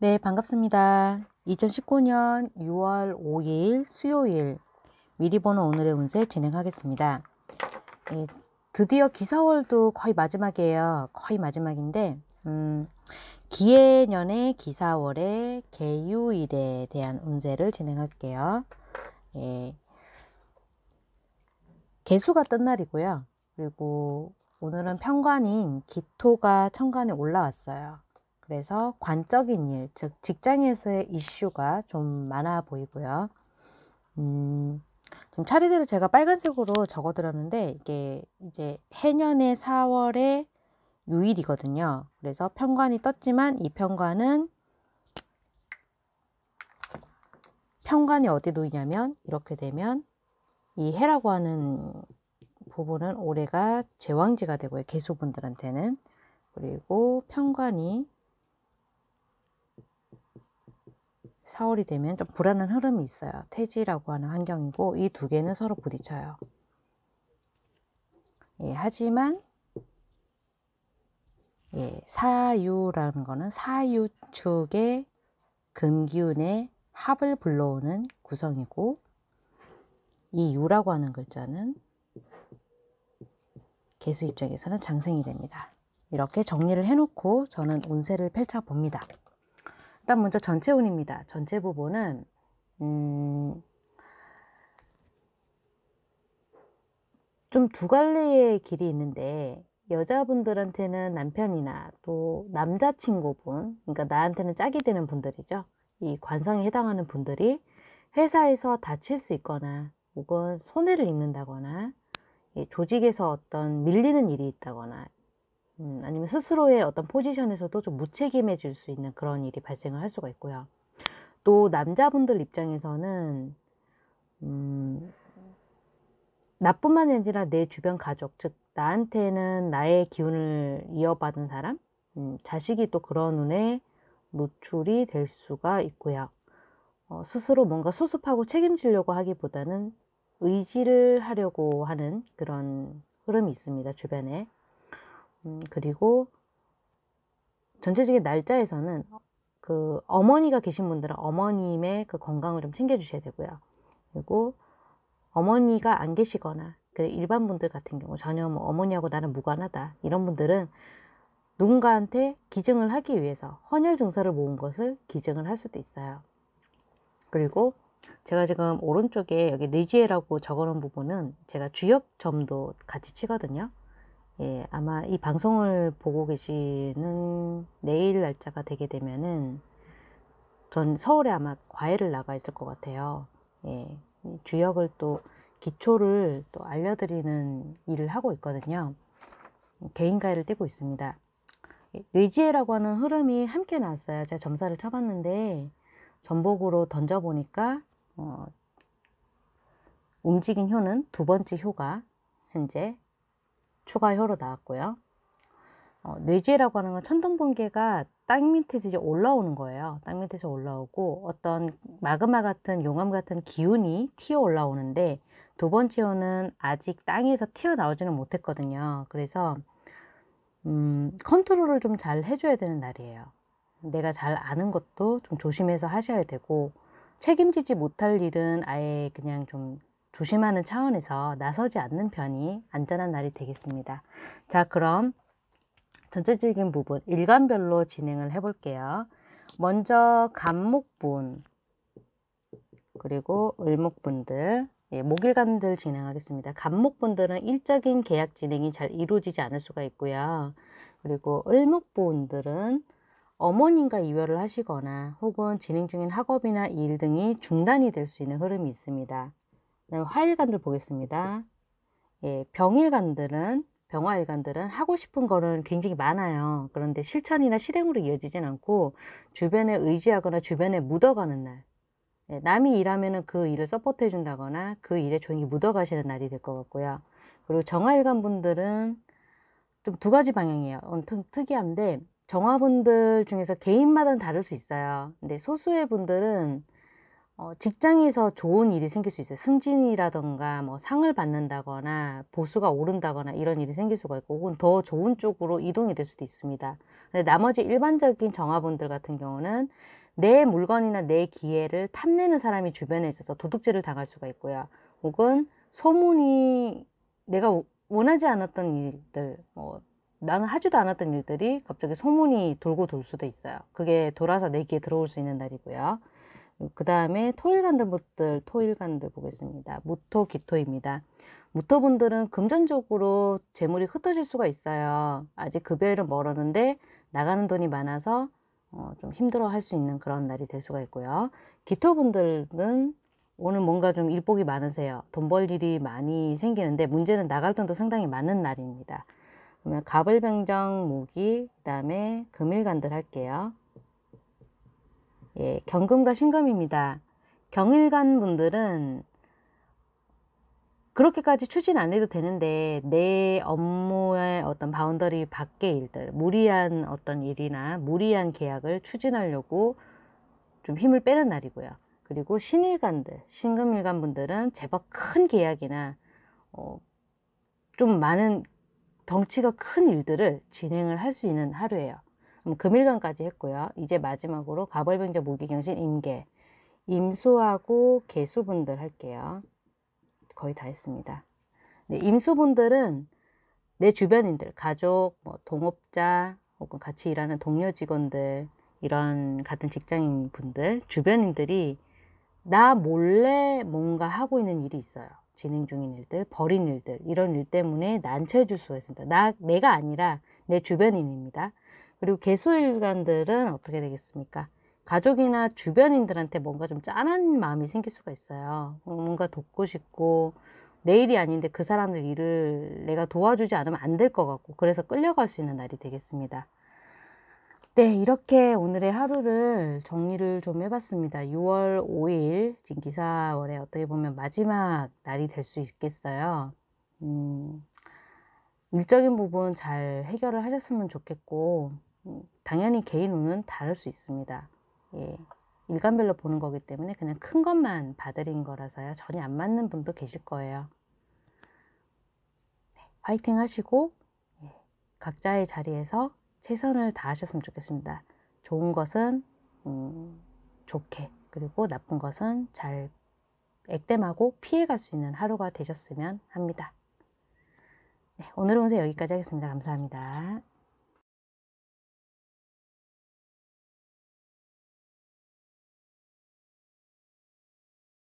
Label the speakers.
Speaker 1: 네, 반갑습니다. 2019년 6월 5일 수요일 미리 보는 오늘의 운세 진행하겠습니다. 예, 드디어 기사월도 거의 마지막이에요. 거의 마지막인데 음, 기해년의 기사월의 개유일에 대한 운세를 진행할게요. 예, 개수가 뜬 날이고요. 그리고 오늘은 평관인 기토가 천간에 올라왔어요. 그래서 관적인 일, 즉 직장에서의 이슈가 좀 많아 보이고요. 음, 지금 차례대로 제가 빨간색으로 적어드렸는데 이게 이제 해년의 4월에 유일이거든요. 그래서 편관이 떴지만 이 편관은 편관이 어디 놓이냐면 이렇게 되면 이 해라고 하는 부분은 올해가 제왕지가 되고요. 개수분들한테는 그리고 편관이 4월이 되면 좀 불안한 흐름이 있어요. 태지라고 하는 환경이고 이 두 개는 서로 부딪혀요. 예, 하지만 예, 사유라는 거는 사유 축의 금기운의 합을 불러오는 구성이고 이 유라고 하는 글자는 개수 입장에서는 장생이 됩니다. 이렇게 정리를 해놓고 저는 운세를 펼쳐봅니다. 일단 먼저 전체 운입니다. 전체 부분은 음, 좀 두 갈래의 길이 있는데 여자분들한테는 남편이나 또 남자친구분, 그러니까 나한테는 짝이 되는 분들이죠. 이 관성에 해당하는 분들이 회사에서 다칠 수 있거나 혹은 손해를 입는다거나 조직에서 어떤 밀리는 일이 있다거나 음, 아니면 스스로의 어떤 포지션에서도 좀 무책임해질 수 있는 그런 일이 발생을 할 수가 있고요. 또 남자분들 입장에서는 음, 나뿐만 아니라 내 주변 가족, 즉 나한테는 나의 기운을 이어받은 사람, 음, 자식이 또 그런 눈에 노출이 될 수가 있고요. 어, 스스로 뭔가 수습하고 책임지려고 하기보다는 의지를 하려고 하는 그런 흐름이 있습니다, 주변에. 음, 그리고 전체적인 날짜에서는 그 어머니가 계신 분들은 어머님의 그 건강을 좀 챙겨주셔야 되고요. 그리고 어머니가 안 계시거나 일반 분들 같은 경우 전혀 뭐 어머니하고 나는 무관하다 이런 분들은 누군가한테 기증을 하기 위해서 헌혈 증서를 모은 것을 기증을 할 수도 있어요. 그리고 제가 지금 오른쪽에 여기 내지에라고 적어놓은 부분은 제가 주역 점도 같이 치거든요. 예, 아마 이 방송을 보고 계시는 내일 날짜가 되게 되면은 전 서울에 아마 과외를 나가 있을 것 같아요. 예, 주역을 또 기초를 또 알려드리는 일을 하고 있거든요. 개인 과외를 뛰고 있습니다. 예, 뇌지혜라고 하는 흐름이 함께 나왔어요. 제가 점사를 쳐봤는데 전복으로 던져보니까 어, 움직인 효는 두 번째 효가 현재 추가 효로 나왔고요. 어, 뇌지라고 하는 건 천둥 번개가 땅 밑에서 이제 올라오는 거예요. 땅 밑에서 올라오고 어떤 마그마 같은 용암 같은 기운이 튀어 올라오는데 두 번째 효는 아직 땅에서 튀어나오지는 못했거든요. 그래서 음, 컨트롤을 좀 잘 해줘야 되는 날이에요. 내가 잘 아는 것도 좀 조심해서 하셔야 되고 책임지지 못할 일은 아예 그냥 좀 조심하는 차원에서 나서지 않는 편이 안전한 날이 되겠습니다. 자 그럼 전체적인 부분 일관별로 진행을 해 볼게요. 먼저 간목분 그리고 을목분들 예, 목일간들 진행하겠습니다. 간목분들은 일적인 계약 진행이 잘 이루어지지 않을 수가 있고요. 그리고 을목분들은 어머님과 이별을 하시거나 혹은 진행 중인 학업이나 일 등이 중단이 될 수 있는 흐름이 있습니다. 네, 화일관들 보겠습니다. 예, 병일간들은 병화일간들은 하고 싶은 거는 굉장히 많아요. 그런데 실천이나 실행으로 이어지진 않고 주변에 의지하거나 주변에 묻어가는 날. 예, 남이 일하면 그 일을 서포트해 준다거나 그 일에 조용히 묻어가시는 날이 될 것 같고요. 그리고 정화일간 분들은 좀 두 가지 방향이에요. 엄청 특이한데 정화분들 중에서 개인마다는 다를 수 있어요. 근데 소수의 분들은 어, 직장에서 좋은 일이 생길 수 있어요. 승진이라던가 뭐 상을 받는다거나 보수가 오른다거나 이런 일이 생길 수가 있고 혹은 더 좋은 쪽으로 이동이 될 수도 있습니다. 근데 나머지 일반적인 정화분들 같은 경우는 내 물건이나 내 기회를 탐내는 사람이 주변에 있어서 도둑질을 당할 수가 있고요. 혹은 소문이 내가 원하지 않았던 일들, 뭐 나는 하지도 않았던 일들이 갑자기 소문이 돌고 돌 수도 있어요. 그게 돌아서 내 귀에 들어올 수 있는 날이고요. 그 다음에 토일간들분들 토일간들 보겠습니다. 무토 기토입니다. 무토분들은 금전적으로 재물이 흩어질 수가 있어요. 아직 급여일은 멀었는데 나가는 돈이 많아서 어, 좀 힘들어 할 수 있는 그런 날이 될 수가 있고요. 기토분들은 오늘 뭔가 좀 일복이 많으세요. 돈 벌 일이 많이 생기는데 문제는 나갈 돈도 상당히 많은 날입니다. 그러면 갑을병정, 무기, 그 다음에 금일간들 할게요. 예, 경금과 신금입니다. 경일간 분들은 그렇게까지 추진 안 해도 되는데 내 업무의 어떤 바운더리 밖의 일들, 무리한 어떤 일이나 무리한 계약을 추진하려고 좀 힘을 빼는 날이고요. 그리고 신일간들, 신금일간 분들은 제법 큰 계약이나 어, 좀 많은 덩치가 큰 일들을 진행을 할 수 있는 하루예요. 음, 금일간까지 했고요. 이제 마지막으로 가벌병자 무기경신 임계 임수하고 개수분들 할게요. 거의 다 했습니다. 네, 임수분들은 내 주변인들, 가족, 뭐 동업자, 혹은 같이 일하는 동료 직원들, 이런 같은 직장인 분들, 주변인들이 나 몰래 뭔가 하고 있는 일이 있어요. 진행 중인 일들, 버린 일들, 이런 일 때문에 난처해줄 수가 있습니다. 나, 내가 아니라 내 주변인입니다. 그리고 개소일간들은 어떻게 되겠습니까? 가족이나 주변인들한테 뭔가 좀 짠한 마음이 생길 수가 있어요. 뭔가 돕고 싶고 내일이 아닌데 그 사람들 일을 내가 도와주지 않으면 안 될 것 같고 그래서 끌려갈 수 있는 날이 되겠습니다. 네, 이렇게 오늘의 하루를 정리를 좀 해봤습니다. 6월 5일, 지금 기사월에 어떻게 보면 마지막 날이 될 수 있겠어요. 음, 일적인 부분 잘 해결을 하셨으면 좋겠고, 음, 당연히 개인 운은 다를 수 있습니다. 예, 일간별로 보는 거기 때문에 그냥 큰 것만 봐드린 거라서요. 전혀 안 맞는 분도 계실 거예요. 네, 화이팅 하시고 예, 각자의 자리에서 최선을 다하셨으면 좋겠습니다. 좋은 것은 음, 좋게 그리고 나쁜 것은 잘 액땜하고 피해갈 수 있는 하루가 되셨으면 합니다. 네, 오늘 은 여기까지 하겠습니다. 감사합니다.